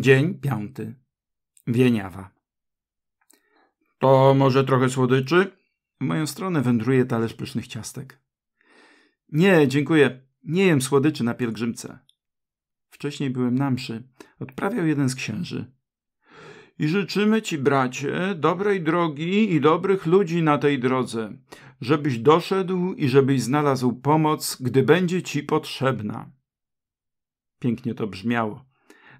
Dzień piąty. Wieniawa. To może trochę słodyczy? W moją stronę wędruje talerz pysznych ciastek. Nie, dziękuję. Nie jem słodyczy na pielgrzymce. Wcześniej byłem na mszy. Odprawiał jeden z księży. I życzymy ci, bracie, dobrej drogi i dobrych ludzi na tej drodze, żebyś doszedł i żebyś znalazł pomoc, gdy będzie ci potrzebna. Pięknie to brzmiało.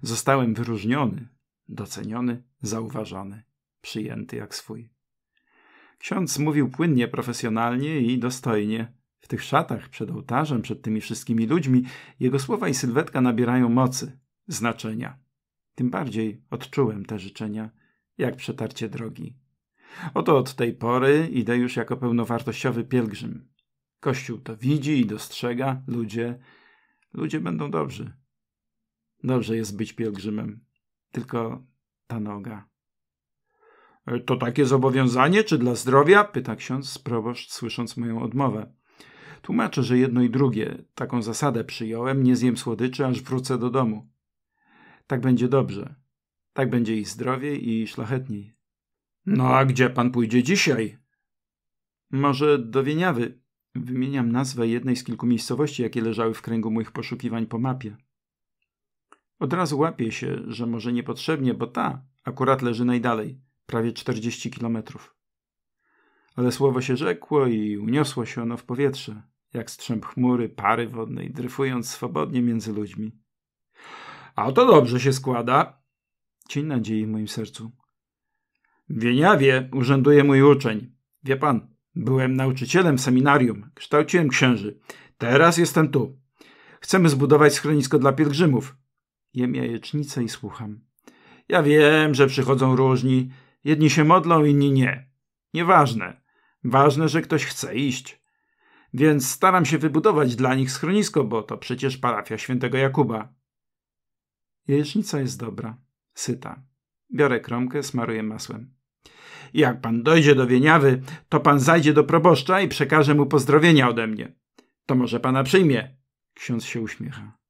Zostałem wyróżniony, doceniony, zauważony, przyjęty jak swój. Ksiądz mówił płynnie, profesjonalnie i dostojnie. W tych szatach, przed ołtarzem, przed tymi wszystkimi ludźmi, jego słowa i sylwetka nabierają mocy, znaczenia. Tym bardziej odczułem te życzenia, jak przetarcie drogi. Oto od tej pory idę już jako pełnowartościowy pielgrzym. Kościół to widzi i dostrzega, ludzie, ludzie będą dobrzy. Dobrze jest być pielgrzymem. Tylko ta noga. E, to takie zobowiązanie, czy dla zdrowia? pyta ksiądz proboszcz, słysząc moją odmowę. Tłumaczę, że jedno i drugie. Taką zasadę przyjąłem, nie zjem słodyczy, aż wrócę do domu. Tak będzie dobrze. Tak będzie i zdrowiej, i szlachetniej. No a gdzie pan pójdzie dzisiaj? Może do Wieniawy. Wymieniam nazwę jednej z kilku miejscowości, jakie leżały w kręgu moich poszukiwań po mapie. Od razu łapie się, że może niepotrzebnie, bo ta akurat leży najdalej, prawie 40 kilometrów. Ale słowo się rzekło i uniosło się ono w powietrze, jak strzęp chmury, pary wodnej, dryfując swobodnie między ludźmi. A to dobrze się składa. Cień nadziei w moim sercu. W Wieniawie urzęduje mój uczeń. Wie pan, byłem nauczycielem seminarium, kształciłem księży. Teraz jestem tu. Chcemy zbudować schronisko dla pielgrzymów. Jem jajecznicę i słucham. Ja wiem, że przychodzą różni. Jedni się modlą, inni nie. Nieważne. Ważne, że ktoś chce iść. Więc staram się wybudować dla nich schronisko, bo to przecież parafia świętego Jakuba. Jajecznica jest dobra, syta. Biorę kromkę, smaruję masłem. Jak pan dojdzie do Wieniawy, to pan zajdzie do proboszcza i przekaże mu pozdrowienia ode mnie. To może pana przyjmie. Ksiądz się uśmiecha.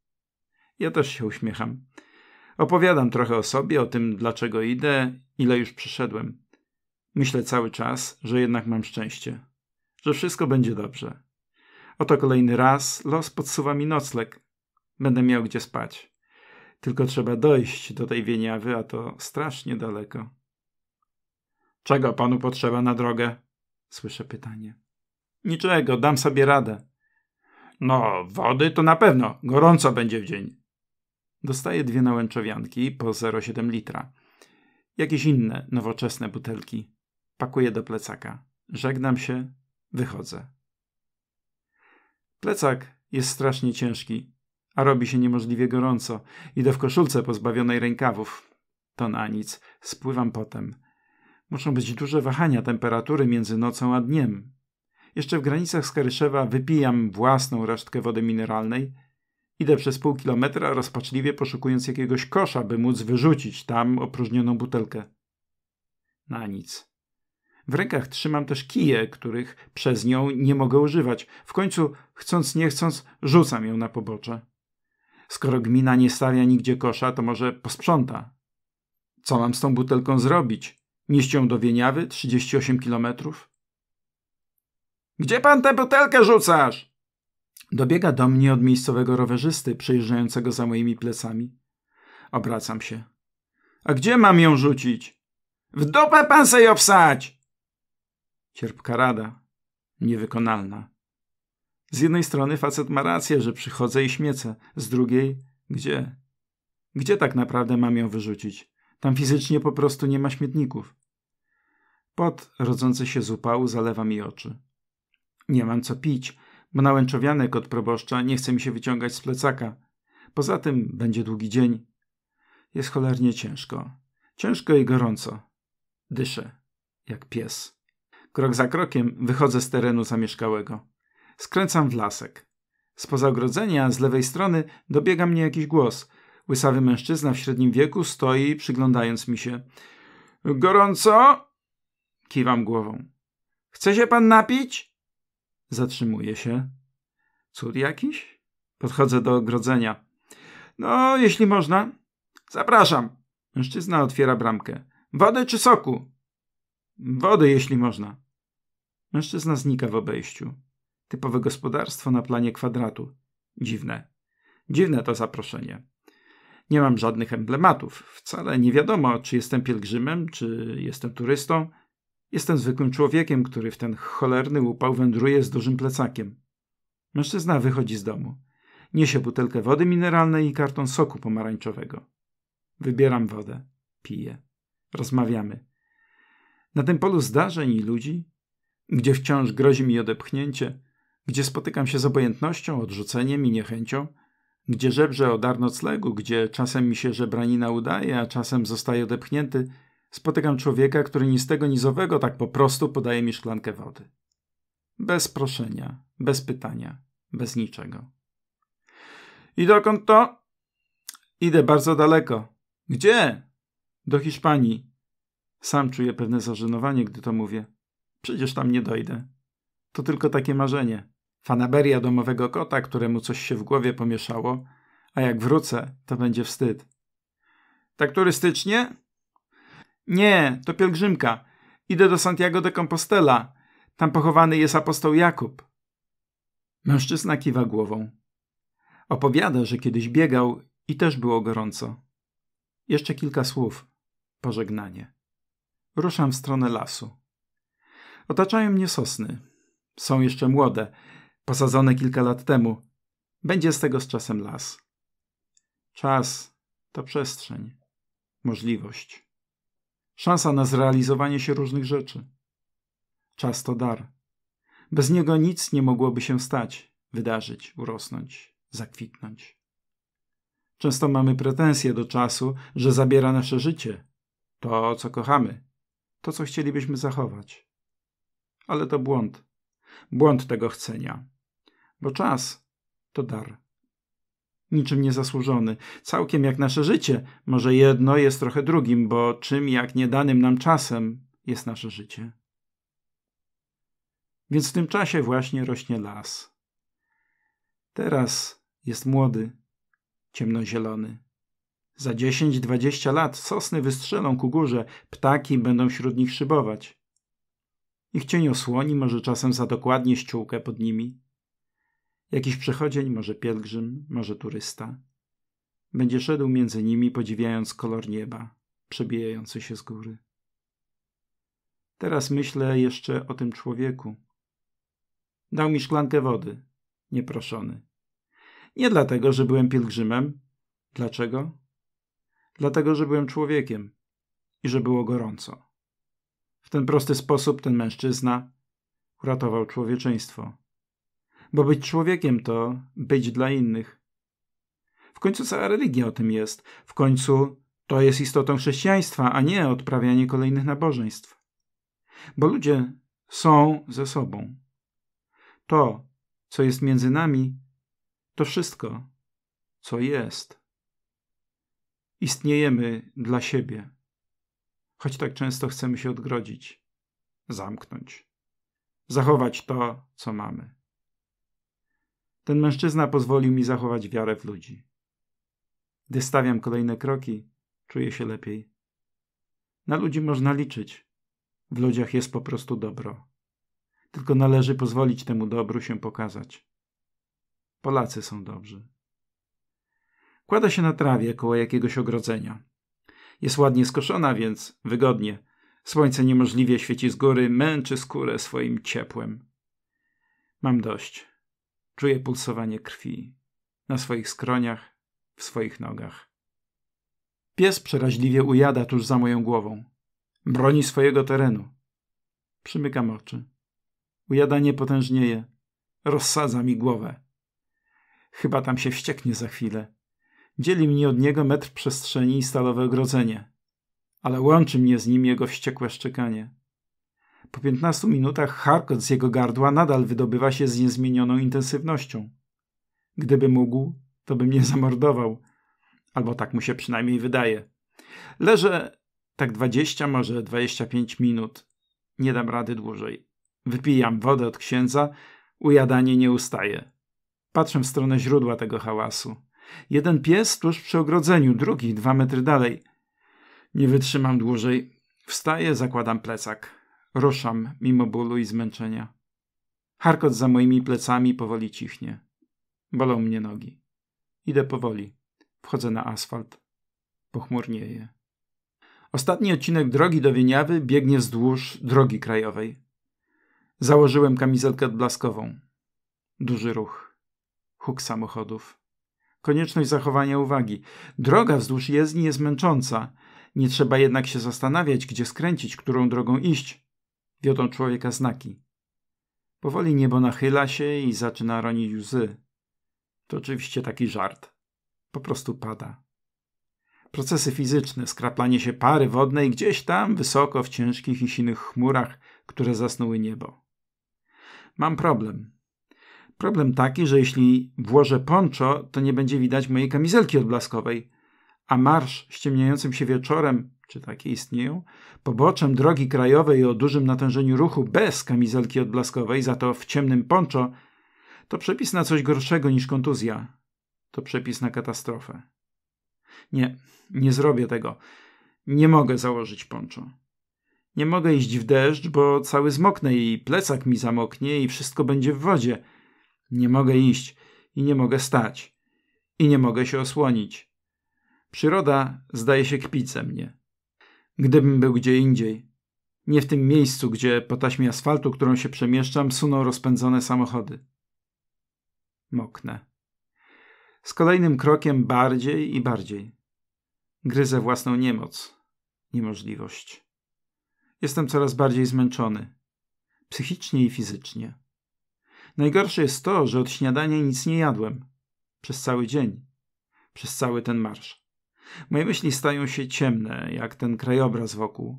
Ja też się uśmiecham. Opowiadam trochę o sobie, o tym, dlaczego idę, ile już przeszedłem. Myślę cały czas, że jednak mam szczęście, że wszystko będzie dobrze. Oto kolejny raz los podsuwa mi nocleg. Będę miał gdzie spać. Tylko trzeba dojść do tej wieniawy, a to strasznie daleko. Czego panu potrzeba na drogę? Słyszę pytanie. Niczego, dam sobie radę. No, wody to na pewno, gorąco będzie w dzień. Dostaję dwie nałęczowianki po 0,7 litra. Jakieś inne, nowoczesne butelki. Pakuję do plecaka. Żegnam się, wychodzę. Plecak jest strasznie ciężki, a robi się niemożliwie gorąco. Idę w koszulce pozbawionej rękawów. To na nic, spływam potem. Muszą być duże wahania temperatury między nocą a dniem. Jeszcze w granicach Skaryszewa wypijam własną resztkę wody mineralnej, Idę przez pół kilometra, rozpaczliwie poszukując jakiegoś kosza, by móc wyrzucić tam opróżnioną butelkę. Na nic. W rękach trzymam też kije, których przez nią nie mogę używać. W końcu, chcąc nie chcąc, rzucam ją na pobocze. Skoro gmina nie stawia nigdzie kosza, to może posprząta. Co mam z tą butelką zrobić? Nieść ją do Wieniawy, 38 kilometrów? Gdzie pan tę butelkę rzucasz? Dobiega do mnie od miejscowego rowerzysty przejeżdżającego za moimi plecami. Obracam się. A gdzie mam ją rzucić? W dupę pan se ją wsać! Cierpka rada. Niewykonalna. Z jednej strony facet ma rację, że przychodzę i śmiecę. Z drugiej, gdzie? Gdzie tak naprawdę mam ją wyrzucić? Tam fizycznie po prostu nie ma śmietników. Pot rodzący się z upału zalewa mi oczy. Nie mam co pić, bo na łęczowianek od proboszcza nie chce mi się wyciągać z plecaka. Poza tym będzie długi dzień. Jest cholernie ciężko. Ciężko i gorąco. Dyszę, jak pies. Krok za krokiem wychodzę z terenu zamieszkałego. Skręcam w lasek. Spoza ogrodzenia, z lewej strony, dobiega mnie jakiś głos. Łysawy mężczyzna w średnim wieku stoi, przyglądając mi się. Gorąco? Kiwam głową. Chce się pan napić? Zatrzymuje się. Cud jakiś? Podchodzę do ogrodzenia. No, jeśli można. Zapraszam. Mężczyzna otwiera bramkę. Wody czy soku? Wody, jeśli można. Mężczyzna znika w obejściu. Typowe gospodarstwo na planie kwadratu. Dziwne. Dziwne to zaproszenie. Nie mam żadnych emblematów. Wcale nie wiadomo, czy jestem pielgrzymem, czy jestem turystą. Jestem zwykłym człowiekiem, który w ten cholerny upał wędruje z dużym plecakiem. Mężczyzna wychodzi z domu. Niesie butelkę wody mineralnej i karton soku pomarańczowego. Wybieram wodę. Piję. Rozmawiamy. Na tym polu zdarzeń i ludzi, gdzie wciąż grozi mi odepchnięcie, gdzie spotykam się z obojętnością, odrzuceniem i niechęcią, gdzie żebrze o dar noclegu, gdzie czasem mi się żebranina udaje, a czasem zostaje odepchnięty – spotykam człowieka, który ni z tego ni z owego tak po prostu podaje mi szklankę wody. Bez proszenia, bez pytania, bez niczego. I dokąd to? Idę bardzo daleko. Gdzie? Do Hiszpanii. Sam czuję pewne zażenowanie, gdy to mówię. Przecież tam nie dojdę. To tylko takie marzenie. Fanaberia domowego kota, któremu coś się w głowie pomieszało, a jak wrócę, to będzie wstyd. Tak turystycznie? Nie, to pielgrzymka. Idę do Santiago de Compostela. Tam pochowany jest apostoł Jakub. Mężczyzna kiwa głową. Opowiada, że kiedyś biegał i też było gorąco. Jeszcze kilka słów. Pożegnanie. Ruszam w stronę lasu. Otaczają mnie sosny. Są jeszcze młode, posadzone kilka lat temu. Będzie z tego z czasem las. Czas to przestrzeń, możliwość szansa na zrealizowanie się różnych rzeczy. Czas to dar. Bez niego nic nie mogłoby się stać, wydarzyć, urosnąć, zakwitnąć. Często mamy pretensje do czasu, że zabiera nasze życie, to co kochamy, to co chcielibyśmy zachować. Ale to błąd. Błąd tego chcenia, bo czas to dar niczym niezasłużony. Całkiem jak nasze życie. Może jedno jest trochę drugim, bo czym jak niedanym nam czasem jest nasze życie. Więc w tym czasie właśnie rośnie las. Teraz jest młody, ciemnozielony. Za 10-20 lat sosny wystrzelą ku górze, ptaki będą wśród nich szybować. Ich cień osłoni może czasem za dokładnie ściółkę pod nimi. Jakiś przechodzień, może pielgrzym, może turysta. Będzie szedł między nimi, podziwiając kolor nieba, przebijający się z góry. Teraz myślę jeszcze o tym człowieku. Dał mi szklankę wody, nieproszony. Nie dlatego, że byłem pielgrzymem. Dlaczego? Dlatego, że byłem człowiekiem i że było gorąco. W ten prosty sposób ten mężczyzna uratował człowieczeństwo. Bo być człowiekiem to być dla innych. W końcu cała religia o tym jest. W końcu to jest istotą chrześcijaństwa, a nie odprawianie kolejnych nabożeństw. Bo ludzie są ze sobą. To, co jest między nami, to wszystko, co jest. Istniejemy dla siebie, choć tak często chcemy się odgrodzić, zamknąć, zachować to, co mamy. Ten mężczyzna pozwolił mi zachować wiarę w ludzi. Gdy stawiam kolejne kroki, czuję się lepiej. Na ludzi można liczyć. W ludziach jest po prostu dobro. Tylko należy pozwolić temu dobru się pokazać. Polacy są dobrzy. Kłada się na trawie koło jakiegoś ogrodzenia. Jest ładnie skoszona, więc wygodnie. Słońce niemożliwie świeci z góry, męczy skórę swoim ciepłem. Mam dość. Czuję pulsowanie krwi. Na swoich skroniach, w swoich nogach. Pies przeraźliwie ujada tuż za moją głową. Broni swojego terenu. Przymykam oczy. Ujadanie potężnieje. Rozsadza mi głowę. Chyba tam się wścieknie za chwilę. Dzieli mnie od niego metr przestrzeni i stalowe ogrodzenie. Ale łączy mnie z nim jego wściekłe szczekanie. Po 15 minutach harkot z jego gardła nadal wydobywa się z niezmienioną intensywnością. Gdyby mógł, to by mnie zamordował. Albo tak mu się przynajmniej wydaje. Leżę tak 20, może 25 minut. Nie dam rady dłużej. Wypijam wodę od księdza, ujadanie nie ustaje. Patrzę w stronę źródła tego hałasu. Jeden pies tuż przy ogrodzeniu, drugi dwa metry dalej. Nie wytrzymam dłużej. Wstaję, zakładam plecak. Ruszam, mimo bólu i zmęczenia. Harkot za moimi plecami powoli cichnie. Bolą mnie nogi. Idę powoli. Wchodzę na asfalt. Pochmurnieje. Ostatni odcinek drogi do Wieniawy biegnie wzdłuż drogi krajowej. Założyłem kamizelkę odblaskową. Duży ruch. Huk samochodów. Konieczność zachowania uwagi. Droga wzdłuż jezdni jest męcząca. Nie trzeba jednak się zastanawiać, gdzie skręcić, którą drogą iść wiodą człowieka znaki. Powoli niebo nachyla się i zaczyna ronić łzy. To oczywiście taki żart. Po prostu pada. Procesy fizyczne, skraplanie się pary wodnej gdzieś tam wysoko w ciężkich i sinych chmurach, które zasnuły niebo. Mam problem. Problem taki, że jeśli włożę poncho, to nie będzie widać mojej kamizelki odblaskowej, a marsz ściemniającym się wieczorem czy takie istnieją, poboczem drogi krajowej o dużym natężeniu ruchu bez kamizelki odblaskowej, za to w ciemnym poncho, to przepis na coś gorszego niż kontuzja. To przepis na katastrofę. Nie, nie zrobię tego. Nie mogę założyć poncho. Nie mogę iść w deszcz, bo cały zmoknę i plecak mi zamoknie i wszystko będzie w wodzie. Nie mogę iść i nie mogę stać. I nie mogę się osłonić. Przyroda zdaje się kpić ze mnie. Gdybym był gdzie indziej. Nie w tym miejscu, gdzie po taśmie asfaltu, którą się przemieszczam, suną rozpędzone samochody. Moknę. Z kolejnym krokiem bardziej i bardziej. Gryzę własną niemoc, niemożliwość. Jestem coraz bardziej zmęczony, psychicznie i fizycznie. Najgorsze jest to, że od śniadania nic nie jadłem. Przez cały dzień. Przez cały ten marsz. Moje myśli stają się ciemne, jak ten krajobraz wokół.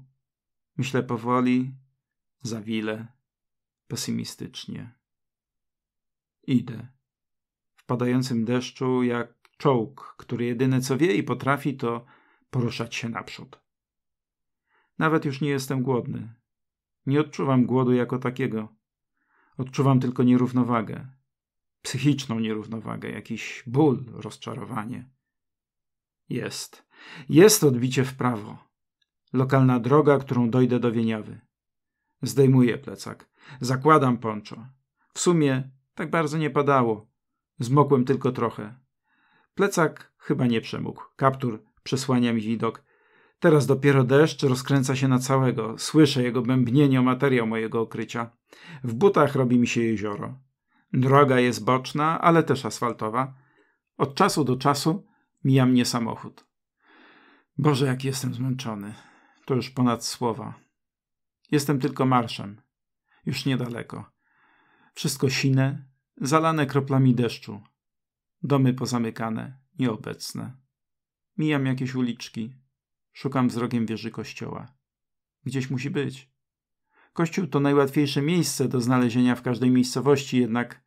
Myślę powoli, zawile, pesymistycznie. Idę. W padającym deszczu, jak czołg, który jedyne co wie i potrafi, to poruszać się naprzód. Nawet już nie jestem głodny. Nie odczuwam głodu jako takiego. Odczuwam tylko nierównowagę. Psychiczną nierównowagę, jakiś ból, rozczarowanie. Jest. Jest odbicie w prawo. Lokalna droga, którą dojdę do Wieniawy. Zdejmuję plecak. Zakładam poncho. W sumie tak bardzo nie padało. Zmokłem tylko trochę. Plecak chyba nie przemógł. Kaptur przesłania mi widok. Teraz dopiero deszcz rozkręca się na całego. Słyszę jego bębnienie o materiał mojego okrycia. W butach robi mi się jezioro. Droga jest boczna, ale też asfaltowa. Od czasu do czasu Mija mnie samochód. Boże, jak jestem zmęczony. To już ponad słowa. Jestem tylko marszem. Już niedaleko. Wszystko sine, zalane kroplami deszczu. Domy pozamykane, nieobecne. Mijam jakieś uliczki. Szukam wzrokiem wieży kościoła. Gdzieś musi być. Kościół to najłatwiejsze miejsce do znalezienia w każdej miejscowości, jednak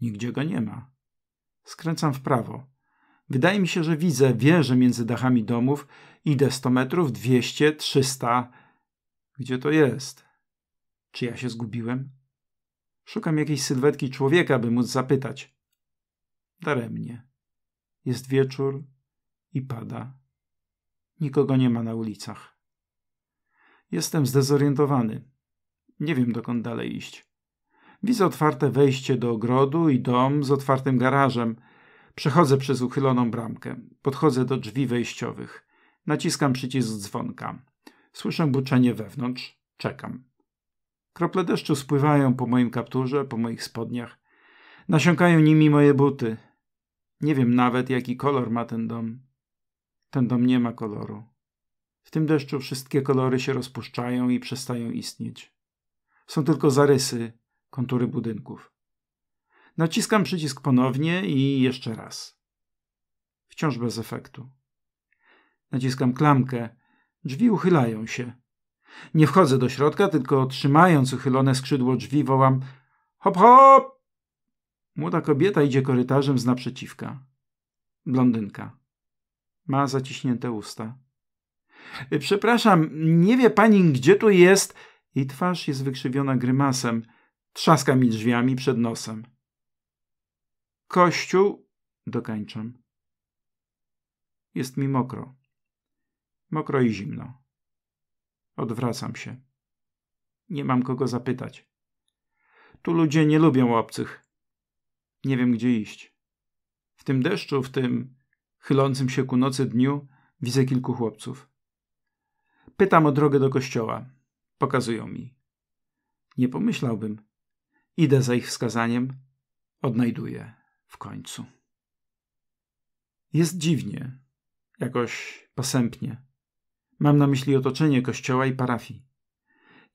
nigdzie go nie ma. Skręcam w prawo Wydaje mi się, że widzę wieże między dachami domów. Idę 100 metrów, 200, 300. Gdzie to jest? Czy ja się zgubiłem? Szukam jakiejś sylwetki człowieka, by móc zapytać. Daremnie. Jest wieczór i pada. Nikogo nie ma na ulicach. Jestem zdezorientowany. Nie wiem, dokąd dalej iść. Widzę otwarte wejście do ogrodu i dom z otwartym garażem – Przechodzę przez uchyloną bramkę. Podchodzę do drzwi wejściowych. Naciskam przycisk dzwonka. Słyszę buczenie wewnątrz. Czekam. Krople deszczu spływają po moim kapturze, po moich spodniach. Nasiąkają nimi moje buty. Nie wiem nawet, jaki kolor ma ten dom. Ten dom nie ma koloru. W tym deszczu wszystkie kolory się rozpuszczają i przestają istnieć. Są tylko zarysy, kontury budynków. Naciskam przycisk ponownie i jeszcze raz. Wciąż bez efektu. Naciskam klamkę. Drzwi uchylają się. Nie wchodzę do środka, tylko trzymając uchylone skrzydło drzwi wołam hop hop! Młoda kobieta idzie korytarzem z naprzeciwka. Blondynka. Ma zaciśnięte usta. Przepraszam, nie wie pani, gdzie tu jest? Jej twarz jest wykrzywiona grymasem. Trzaska mi drzwiami przed nosem. Kościół, dokańczam. Jest mi mokro. Mokro i zimno. Odwracam się. Nie mam kogo zapytać. Tu ludzie nie lubią obcych. Nie wiem, gdzie iść. W tym deszczu, w tym chylącym się ku nocy dniu, widzę kilku chłopców. Pytam o drogę do kościoła. Pokazują mi. Nie pomyślałbym. Idę za ich wskazaniem. Odnajduję w końcu. Jest dziwnie, jakoś posępnie. Mam na myśli otoczenie kościoła i parafii.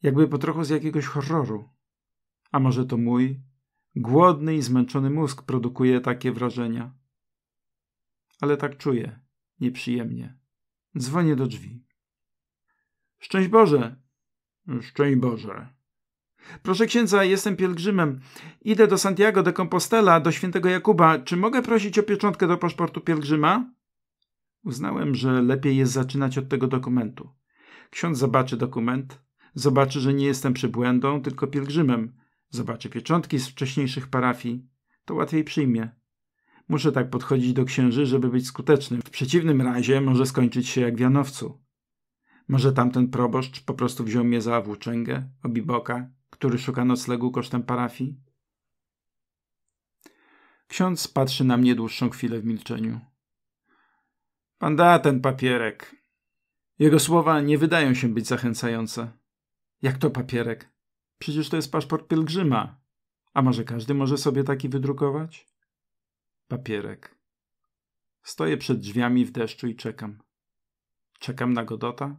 Jakby po trochu z jakiegoś horroru. A może to mój głodny i zmęczony mózg produkuje takie wrażenia. Ale tak czuję, nieprzyjemnie. Dzwonię do drzwi. Szczęść Boże! Szczęść Boże! Proszę księdza, jestem pielgrzymem. Idę do Santiago de Compostela, do świętego Jakuba. Czy mogę prosić o pieczątkę do paszportu pielgrzyma? Uznałem, że lepiej jest zaczynać od tego dokumentu. Ksiądz zobaczy dokument, zobaczy, że nie jestem przybłędą, tylko pielgrzymem. Zobaczy pieczątki z wcześniejszych parafii. To łatwiej przyjmie. Muszę tak podchodzić do księży, żeby być skutecznym. W przeciwnym razie może skończyć się jak w Janowcu. Może tamten proboszcz po prostu wziął mnie za włóczęgę, obiboka który szuka noclegu kosztem parafii? Ksiądz patrzy na mnie dłuższą chwilę w milczeniu. Pan da ten papierek. Jego słowa nie wydają się być zachęcające. Jak to papierek? Przecież to jest paszport pielgrzyma. A może każdy może sobie taki wydrukować? Papierek. Stoję przed drzwiami w deszczu i czekam. Czekam na Godota?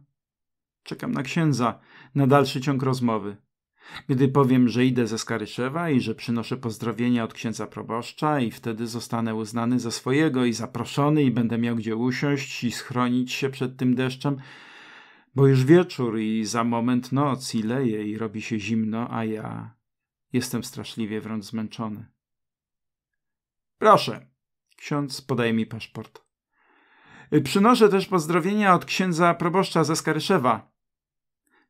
Czekam na księdza, na dalszy ciąg rozmowy. Gdy powiem, że idę ze Skaryszewa i że przynoszę pozdrowienia od księdza proboszcza i wtedy zostanę uznany za swojego i zaproszony i będę miał gdzie usiąść i schronić się przed tym deszczem, bo już wieczór i za moment noc i leje i robi się zimno, a ja jestem straszliwie wręcz zmęczony. Proszę, ksiądz podaje mi paszport. Przynoszę też pozdrowienia od księdza proboszcza ze Skaryszewa.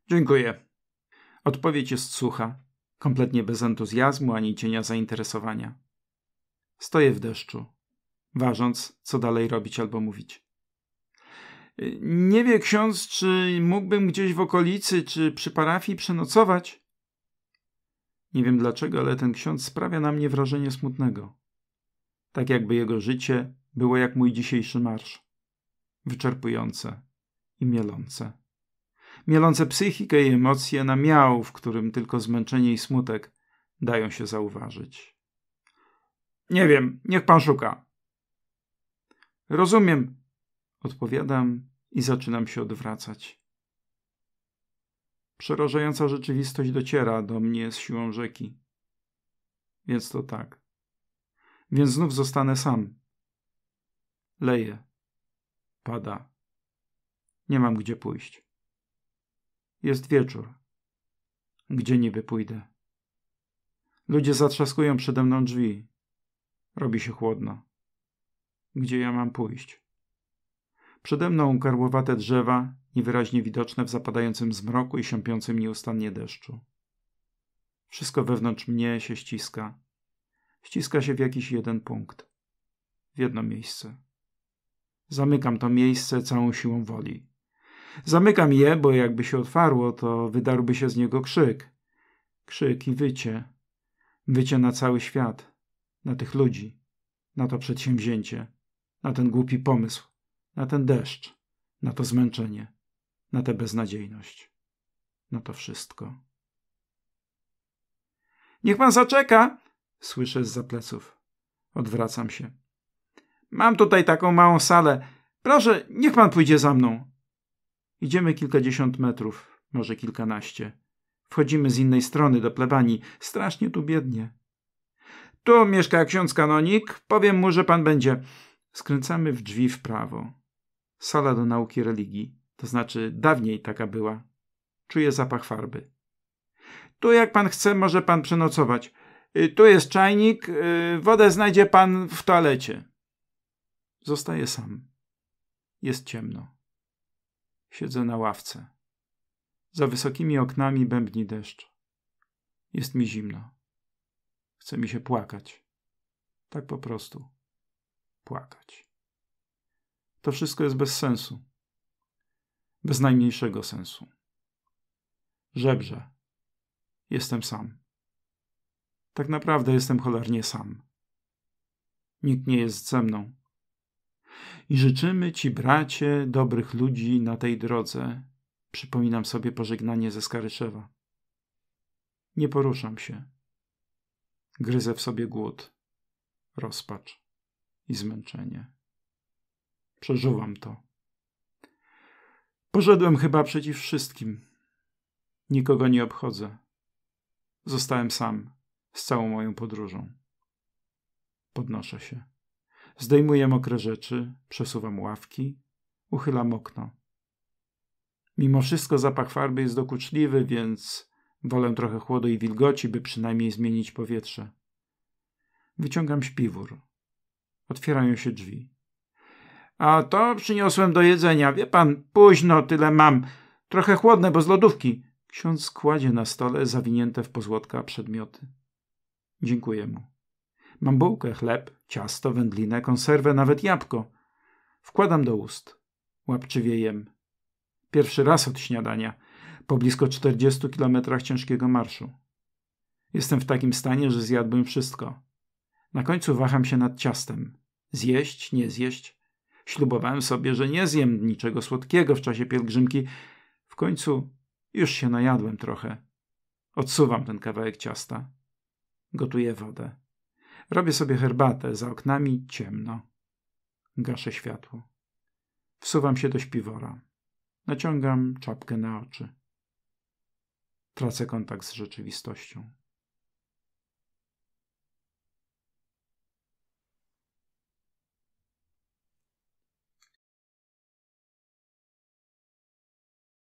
Dziękuję. Odpowiedź jest sucha, kompletnie bez entuzjazmu ani cienia zainteresowania. Stoję w deszczu, ważąc, co dalej robić albo mówić. Nie wie ksiądz, czy mógłbym gdzieś w okolicy, czy przy parafii przenocować? Nie wiem dlaczego, ale ten ksiądz sprawia na mnie wrażenie smutnego. Tak jakby jego życie było jak mój dzisiejszy marsz. Wyczerpujące i mielące mielące psychikę i emocje na miał, w którym tylko zmęczenie i smutek dają się zauważyć. Nie wiem, niech pan szuka. Rozumiem, odpowiadam i zaczynam się odwracać. Przerażająca rzeczywistość dociera do mnie z siłą rzeki. Więc to tak. Więc znów zostanę sam. Leje. Pada. Nie mam gdzie pójść. Jest wieczór. Gdzie niby pójdę? Ludzie zatrzaskują przede mną drzwi. Robi się chłodno. Gdzie ja mam pójść? Przede mną karłowate drzewa, niewyraźnie widoczne w zapadającym zmroku i siąpiącym nieustannie deszczu. Wszystko wewnątrz mnie się ściska. Ściska się w jakiś jeden punkt. W jedno miejsce. Zamykam to miejsce całą siłą woli. Zamykam je, bo jakby się otwarło, to wydarłby się z niego krzyk. Krzyk i wycie. Wycie na cały świat, na tych ludzi, na to przedsięwzięcie, na ten głupi pomysł, na ten deszcz, na to zmęczenie, na tę beznadziejność, na to wszystko. Niech pan zaczeka! Słyszę z zapleców. Odwracam się. Mam tutaj taką małą salę. Proszę, niech pan pójdzie za mną. Idziemy kilkadziesiąt metrów, może kilkanaście. Wchodzimy z innej strony do plebanii. Strasznie tu biednie. Tu mieszka ksiądz kanonik. Powiem mu, że pan będzie. Skręcamy w drzwi w prawo. Sala do nauki religii. To znaczy, dawniej taka była. Czuję zapach farby. Tu jak pan chce, może pan przenocować. Y, tu jest czajnik. Y, wodę znajdzie pan w toalecie. Zostaję sam. Jest ciemno. Siedzę na ławce. Za wysokimi oknami bębni deszcz. Jest mi zimno. Chce mi się płakać. Tak po prostu. Płakać. To wszystko jest bez sensu. Bez najmniejszego sensu. Żebrze. Jestem sam. Tak naprawdę jestem cholernie sam. Nikt nie jest ze mną. I życzymy Ci, bracie, dobrych ludzi na tej drodze. Przypominam sobie pożegnanie ze Skaryszewa. Nie poruszam się. Gryzę w sobie głód, rozpacz i zmęczenie. Przeżuwam to. Poszedłem chyba przeciw wszystkim. Nikogo nie obchodzę. Zostałem sam z całą moją podróżą. Podnoszę się. Zdejmuję mokre rzeczy, przesuwam ławki, uchylam okno. Mimo wszystko zapach farby jest dokuczliwy, więc wolę trochę chłodu i wilgoci, by przynajmniej zmienić powietrze. Wyciągam śpiwór. Otwierają się drzwi. A to przyniosłem do jedzenia. Wie pan, późno tyle mam. Trochę chłodne, bo z lodówki. Ksiądz kładzie na stole zawinięte w pozłotka przedmioty. Dziękuję mu. Mam bułkę, chleb, ciasto, wędlinę, konserwę, nawet jabłko. Wkładam do ust. Łapczywie jem. Pierwszy raz od śniadania, po blisko 40 kilometrach ciężkiego marszu. Jestem w takim stanie, że zjadłbym wszystko. Na końcu waham się nad ciastem. Zjeść, nie zjeść. Ślubowałem sobie, że nie zjem niczego słodkiego w czasie pielgrzymki. W końcu już się najadłem trochę. Odsuwam ten kawałek ciasta. Gotuję wodę. Robię sobie herbatę, za oknami ciemno. Gaszę światło. Wsuwam się do śpiwora. Naciągam czapkę na oczy. Tracę kontakt z rzeczywistością.